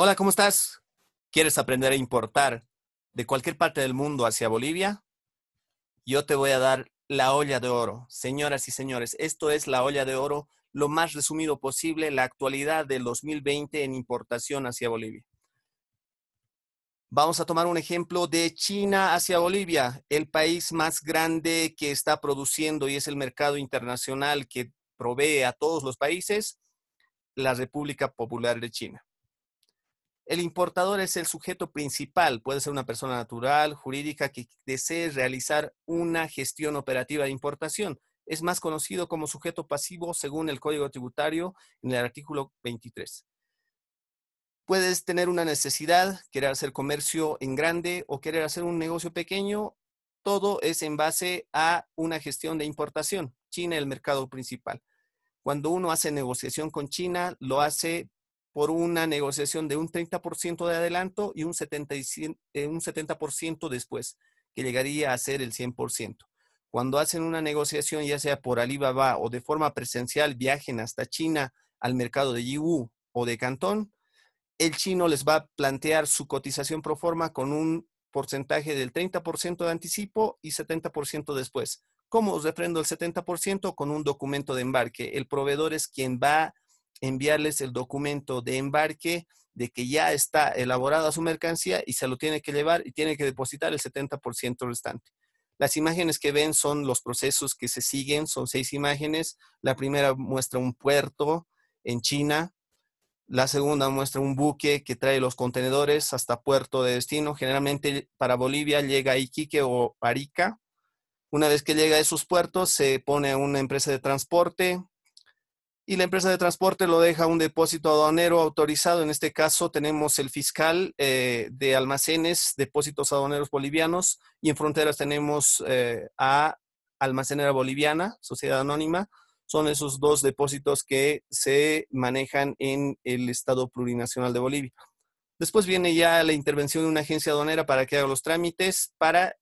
Hola, ¿cómo estás? ¿Quieres aprender a importar de cualquier parte del mundo hacia Bolivia? Yo te voy a dar la olla de oro. Señoras y señores, esto es la olla de oro, lo más resumido posible, la actualidad del 2020 en importación hacia Bolivia. Vamos a tomar un ejemplo de China hacia Bolivia, el país más grande que está produciendo y es el mercado internacional que provee a todos los países, la República Popular de China. El importador es el sujeto principal, puede ser una persona natural, jurídica, que desee realizar una gestión operativa de importación. Es más conocido como sujeto pasivo según el Código Tributario en el artículo 23. Puedes tener una necesidad, querer hacer comercio en grande o querer hacer un negocio pequeño. Todo es en base a una gestión de importación. China, es el mercado principal. Cuando uno hace negociación con China, lo hace por una negociación de un 30% de adelanto y un, 70, eh, un 70% después, que llegaría a ser el 100%. Cuando hacen una negociación, ya sea por Alibaba o de forma presencial, viajen hasta China al mercado de Yiwu o de Cantón, el chino les va a plantear su cotización pro forma con un porcentaje del 30% de anticipo y 70% después. ¿Cómo os refrendo el 70%? Con un documento de embarque. El proveedor es quien va enviarles el documento de embarque de que ya está elaborada su mercancía y se lo tiene que llevar y tiene que depositar el 70% restante. Las imágenes que ven son los procesos que se siguen, son seis imágenes. La primera muestra un puerto en China, la segunda muestra un buque que trae los contenedores hasta puerto de destino. Generalmente para Bolivia llega a Iquique o Arica. Una vez que llega a esos puertos, se pone una empresa de transporte, y la empresa de transporte lo deja a un depósito aduanero autorizado. En este caso tenemos el fiscal eh, de almacenes, depósitos aduaneros bolivianos y en fronteras tenemos eh, a Almacenera Boliviana, Sociedad Anónima. Son esos dos depósitos que se manejan en el Estado Plurinacional de Bolivia. Después viene ya la intervención de una agencia aduanera para que haga los trámites, para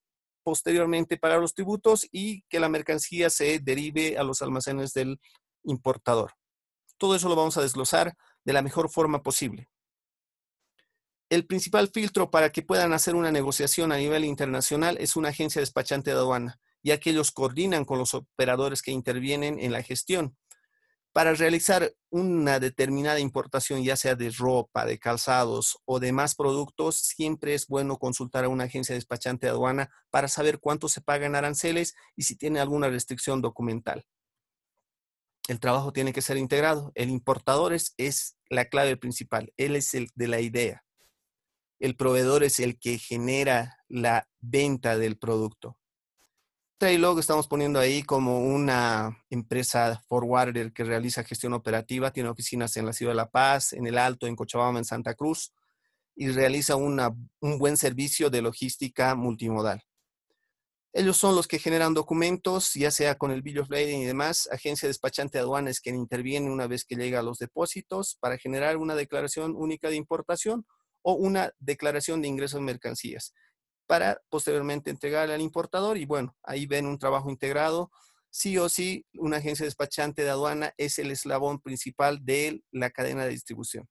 posteriormente pagar los tributos y que la mercancía se derive a los almacenes del importador. Todo eso lo vamos a desglosar de la mejor forma posible. El principal filtro para que puedan hacer una negociación a nivel internacional es una agencia despachante de aduana, ya que ellos coordinan con los operadores que intervienen en la gestión. Para realizar una determinada importación, ya sea de ropa, de calzados o demás productos, siempre es bueno consultar a una agencia despachante de aduana para saber cuánto se pagan aranceles y si tiene alguna restricción documental el trabajo tiene que ser integrado. El importador es, la clave principal, él es el de la idea. El proveedor es el que genera la venta del producto. Trailog estamos poniendo ahí como una empresa forwarder que realiza gestión operativa, tiene oficinas en la ciudad de La Paz, en El Alto, en Cochabamba, en Santa Cruz y realiza un buen servicio de logística multimodal. Ellos son los que generan documentos, ya sea con el Bill of Lading y demás, agencia despachante de aduanas quien interviene una vez que llega a los depósitos para generar una declaración única de importación o una declaración de ingresos de mercancías para posteriormente entregarle al importador y bueno, ahí ven un trabajo integrado. Sí o sí, una agencia despachante de aduana es el eslabón principal de la cadena de distribución.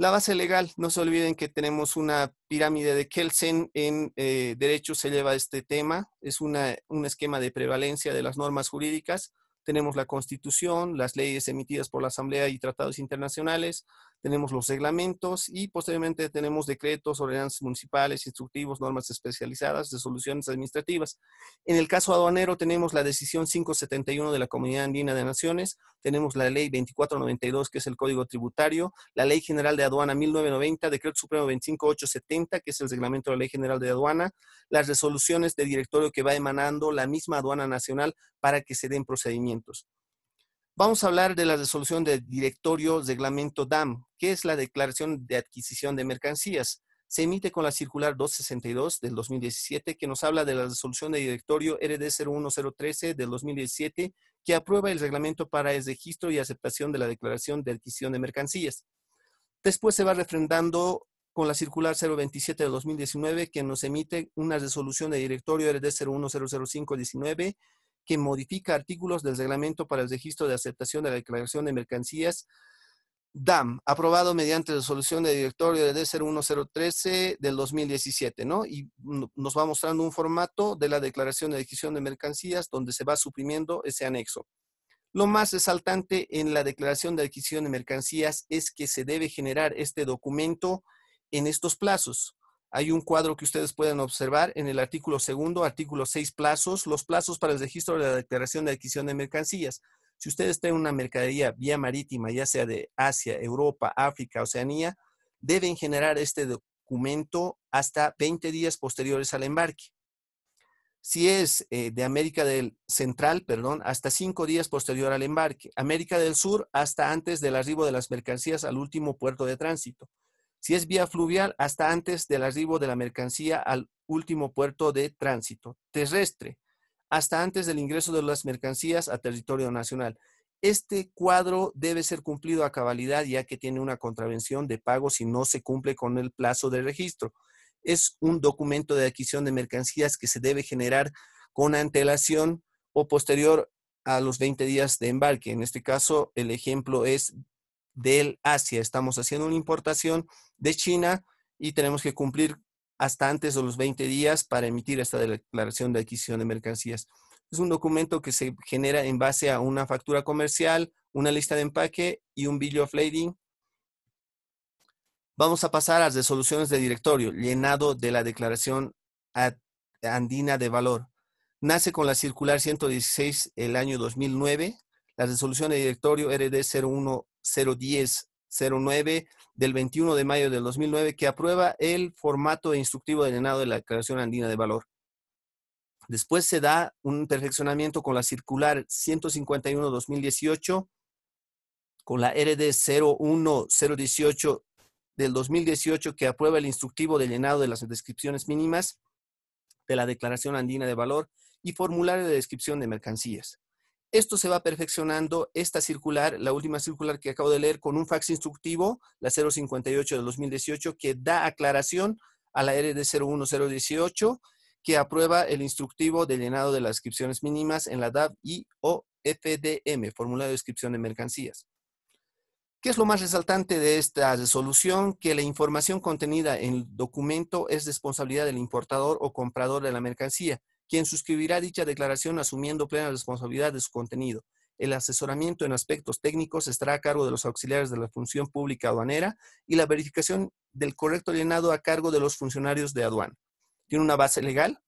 La base legal, no se olviden que tenemos una pirámide de Kelsen en eh, derecho, se lleva este tema, es un esquema de prevalencia de las normas jurídicas. Tenemos la Constitución, las leyes emitidas por la Asamblea y tratados internacionales, tenemos los reglamentos y posteriormente tenemos decretos, ordenanzas municipales, instructivos, normas especializadas resoluciones administrativas. En el caso aduanero tenemos la decisión 571 de la Comunidad Andina de Naciones, tenemos la ley 2492 que es el Código Tributario, la Ley General de Aduana 1990, decreto supremo 25870 que es el reglamento de la Ley General de Aduana, las resoluciones de directorio que va emanando la misma aduana nacional para que se den procedimientos. Vamos a hablar de la resolución de directorio reglamento DAM, que es la declaración de adquisición de mercancías. Se emite con la circular 262 del 2017 que nos habla de la resolución de directorio RD 01013 del 2017 que aprueba el reglamento para el registro y aceptación de la declaración de adquisición de mercancías. Después se va refrendando con la circular 027 de 2019 que nos emite una resolución de directorio RD 0100519 que modifica artículos del reglamento para el registro de aceptación de la declaración de mercancías DAM, aprobado mediante resolución de directorio de d 01013 del 2017, ¿no? Y nos va mostrando un formato de la declaración de adquisición de mercancías donde se va suprimiendo ese anexo. Lo más resaltante en la declaración de adquisición de mercancías es que se debe generar este documento en estos plazos. Hay un cuadro que ustedes pueden observar en el artículo segundo, artículo seis, plazos, los plazos para el registro de la declaración de adquisición de mercancías. Si ustedes tienen una mercadería vía marítima, ya sea de Asia, Europa, África, Oceanía, deben generar este documento hasta 20 días posteriores al embarque. Si es eh, de América del Central, perdón, hasta cinco días posterior al embarque. América del Sur, hasta antes del arribo de las mercancías al último puerto de tránsito si es vía fluvial, hasta antes del arribo de la mercancía al último puerto de tránsito. Terrestre, hasta antes del ingreso de las mercancías a territorio nacional. Este cuadro debe ser cumplido a cabalidad ya que tiene una contravención de pago si no se cumple con el plazo de registro. Es un documento de adquisición de mercancías que se debe generar con antelación o posterior a los 20 días de embarque. En este caso, el ejemplo es del Asia. Estamos haciendo una importación de China y tenemos que cumplir hasta antes de los 20 días para emitir esta declaración de adquisición de mercancías. Es un documento que se genera en base a una factura comercial, una lista de empaque y un bill of lading. Vamos a pasar a las resoluciones de directorio, llenado de la declaración andina de valor. Nace con la circular 116 el año 2009. La resolución de directorio RD 01010 09 del 21 de mayo del 2009 que aprueba el formato instructivo de llenado de la Declaración Andina de Valor. Después se da un perfeccionamiento con la circular 151-2018, con la RD 01018 del 2018 que aprueba el instructivo de llenado de las descripciones mínimas de la Declaración Andina de Valor y formulario de descripción de mercancías. Esto se va perfeccionando, esta circular, la última circular que acabo de leer, con un fax instructivo, la 058 de 2018, que da aclaración a la RD 01018, que aprueba el instructivo de llenado de las inscripciones mínimas en la DAB y o FDM, Formulario de Descripción de Mercancías. ¿Qué es lo más resaltante de esta resolución? Que la información contenida en el documento es responsabilidad del importador o comprador de la mercancía quien suscribirá dicha declaración asumiendo plena responsabilidad de su contenido. El asesoramiento en aspectos técnicos estará a cargo de los auxiliares de la función pública aduanera y la verificación del correcto llenado a cargo de los funcionarios de aduana. Tiene una base legal,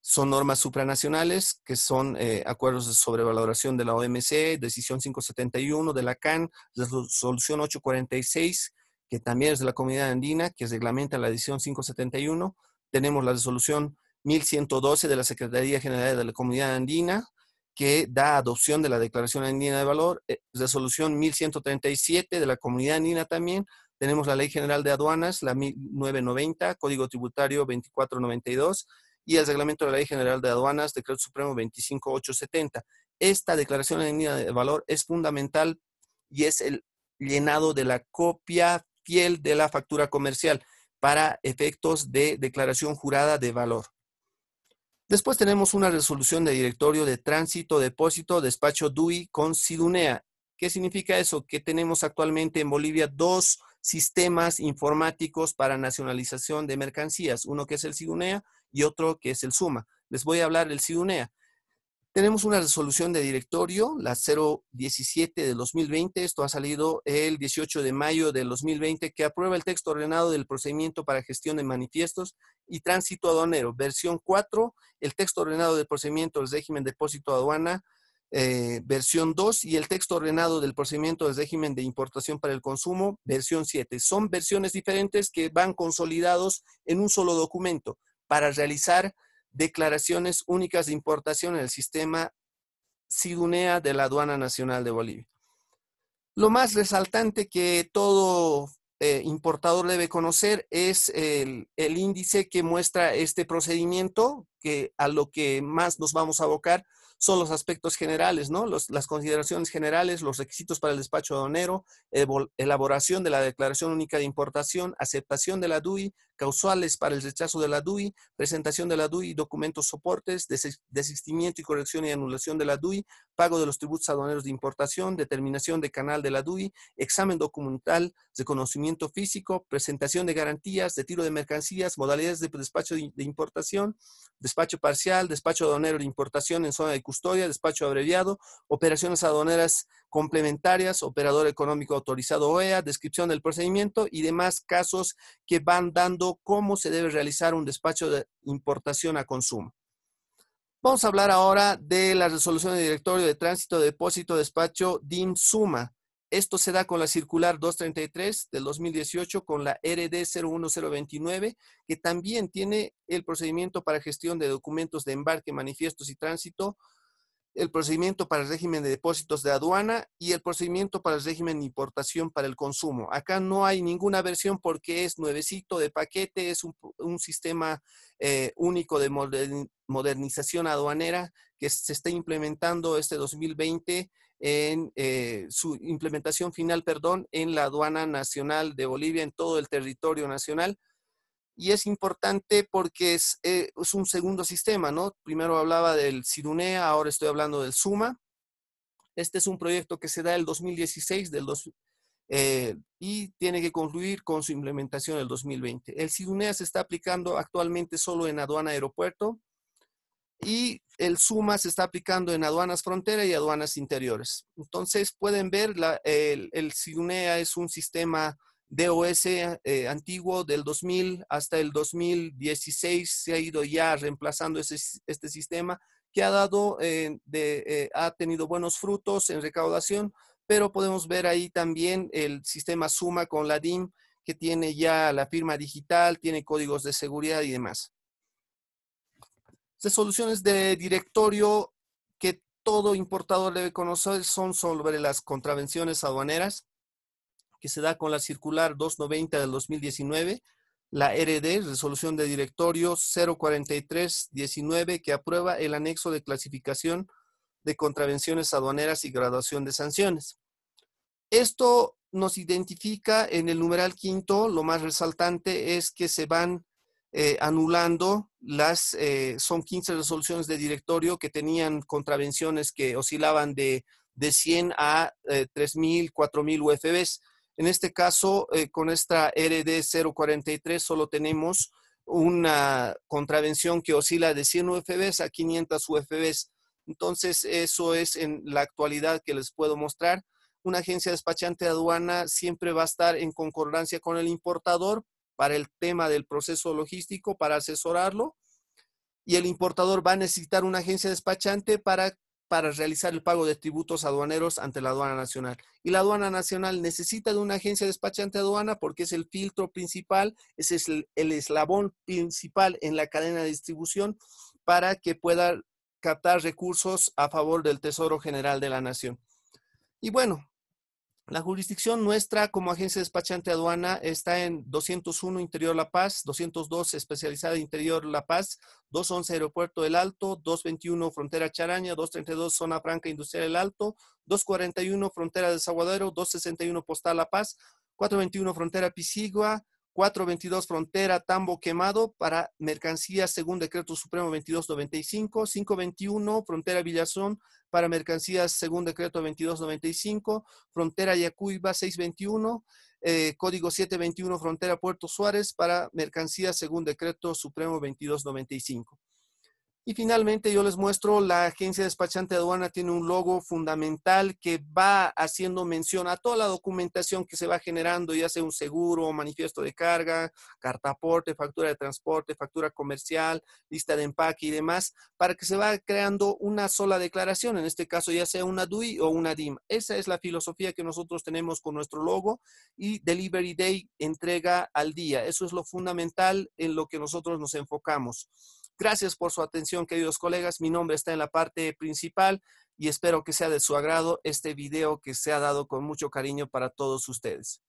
son normas supranacionales, que son eh, acuerdos de sobrevaloración de la OMC, decisión 571 de la CAN, resolución 846, que también es de la comunidad andina, que reglamenta la decisión 571. Tenemos la resolución 1112 de la Secretaría General de la Comunidad Andina, que da adopción de la Declaración Andina de Valor, eh, resolución 1137 de la Comunidad Andina también, tenemos la Ley General de Aduanas, la 1990, Código Tributario 2492 y el Reglamento de la Ley General de Aduanas, Decreto Supremo 25870. Esta Declaración Andina de Valor es fundamental y es el llenado de la copia fiel de la factura comercial para efectos de declaración jurada de valor. Después tenemos una resolución de directorio de tránsito, depósito, despacho DUI con Sidunea. ¿Qué significa eso? Que tenemos actualmente en Bolivia dos sistemas informáticos para nacionalización de mercancías, uno que es el SIDUNEA y otro que es el SUMA. Les voy a hablar del SIDUNEA. Tenemos una resolución de directorio, la 017 de 2020, esto ha salido el 18 de mayo de 2020, que aprueba el texto ordenado del procedimiento para gestión de manifiestos y tránsito aduanero. Versión 4, el texto ordenado del procedimiento del régimen de depósito aduana, eh, versión 2, y el texto ordenado del procedimiento del régimen de importación para el consumo, versión 7. Son versiones diferentes que van consolidados en un solo documento para realizar declaraciones únicas de importación en el sistema SIDUNEA de la Aduana Nacional de Bolivia. Lo más resaltante que todo eh, importador debe conocer es el, el, índice que muestra este procedimiento, que a lo que más nos vamos a abocar son los aspectos generales, ¿no? las consideraciones generales, los requisitos para el despacho aduanero, elaboración de la declaración única de importación, aceptación de la DUI, causales para el rechazo de la DUI, presentación de la DUI, documentos soportes, desistimiento y corrección y anulación de la DUI, pago de los tributos aduaneros de importación, determinación de canal de la DUI, examen documental, reconocimiento físico, presentación de garantías, de tiro de mercancías, modalidades de despacho de importación, despacho parcial, despacho aduanero de importación en zona de custodia, despacho abreviado, operaciones aduaneras complementarias, operador económico autorizado OEA, descripción del procedimiento y demás casos que van dando cómo se debe realizar un despacho de importación a consumo. Vamos a hablar ahora de la resolución de directorio de tránsito, depósito, despacho DIN suma esto se da con la circular 233 del 2018 con la RD 01029, que también tiene el procedimiento para gestión de documentos de embarque, manifiestos y tránsito el procedimiento para el régimen de depósitos de aduana y el procedimiento para el régimen de importación para el consumo. Acá no hay ninguna versión porque es nuevecito de paquete, es un, sistema eh, único de modernización aduanera que se está implementando este 2020 en eh, su implementación final, perdón, en la aduana nacional de Bolivia, en todo el territorio nacional y es importante porque es, eh, es, un segundo sistema, ¿no? Primero hablaba del Cidunea ahora estoy hablando del Suma. Este es un proyecto que se da el 2016 del dos, eh, y tiene que concluir con su implementación el 2020. El Sirunea se está aplicando actualmente solo en aduana aeropuerto y el SUMA se está aplicando en aduanas frontera y aduanas interiores. Entonces pueden ver, la, el, el CIDUNEA es un sistema DOS eh, antiguo del 2000 hasta el 2016 se ha ido ya reemplazando este sistema que ha dado, eh, eh, ha tenido buenos frutos en recaudación, pero podemos ver ahí también el sistema Suma con la DIM que tiene ya la firma digital, tiene códigos de seguridad y demás. Las soluciones de directorio que todo importador debe conocer son sobre las contravenciones aduaneras, que se da con la circular 290 del 2019, la RD, resolución de directorio 0.43.19, 19 que aprueba el anexo de clasificación de contravenciones aduaneras y graduación de sanciones. Esto nos identifica en el numeral quinto, lo más resaltante es que se van eh, anulando las, eh, son 15 resoluciones de directorio que tenían contravenciones que oscilaban de, de 100 a 3.000, 4.000 UFBs. En este caso, eh, con esta e RD 043 solo tenemos una contravención que oscila de 100 UFBs a 500 UFBs. Entonces, eso es en la actualidad que les puedo mostrar. Una agencia despachante de aduana siempre va a estar en concordancia con el importador para el tema del proceso logístico, para asesorarlo. Y el importador va a necesitar una agencia despachante para para realizar el pago de tributos aduaneros ante la aduana nacional. Y la aduana nacional necesita de una agencia despachante aduana porque es el filtro principal, es el, el eslabón principal en la cadena de distribución para que pueda captar recursos a favor del Tesoro General de la Nación. Y bueno, la jurisdicción nuestra como agencia despachante aduana está en 201 Interior La Paz, 202 especializada Interior La Paz, 211 Aeropuerto del Alto, 221 Frontera Charaña, 232 Zona Franca Industrial del Alto, 241 Frontera Desaguadero, 261 Postal La Paz, 421 Frontera Pisigua, 422 Frontera Tambo Quemado para mercancías según Decreto Supremo 2295, 521 Frontera Villazón para mercancías según Decreto 2295, Frontera Yacuiba 621, eh, Código 721 Frontera Puerto Suárez para mercancías según Decreto Supremo 2295. Y finalmente yo les muestro, la agencia despachante aduana tiene un logo fundamental que va haciendo mención a toda la documentación que se va generando, ya sea un seguro, manifiesto de carga, carta aporte, factura de transporte, factura comercial, lista de empaque y demás, para que se va creando una sola declaración, en este caso ya sea una DUI o una DIM. Esa es la filosofía que nosotros tenemos con nuestro logo y Delivery Day entrega al día. Eso es lo fundamental en lo que nosotros nos enfocamos. Gracias por su atención, queridos colegas. Mi nombre está en la parte principal y espero que sea de su agrado este video que se ha dado con mucho cariño para todos ustedes.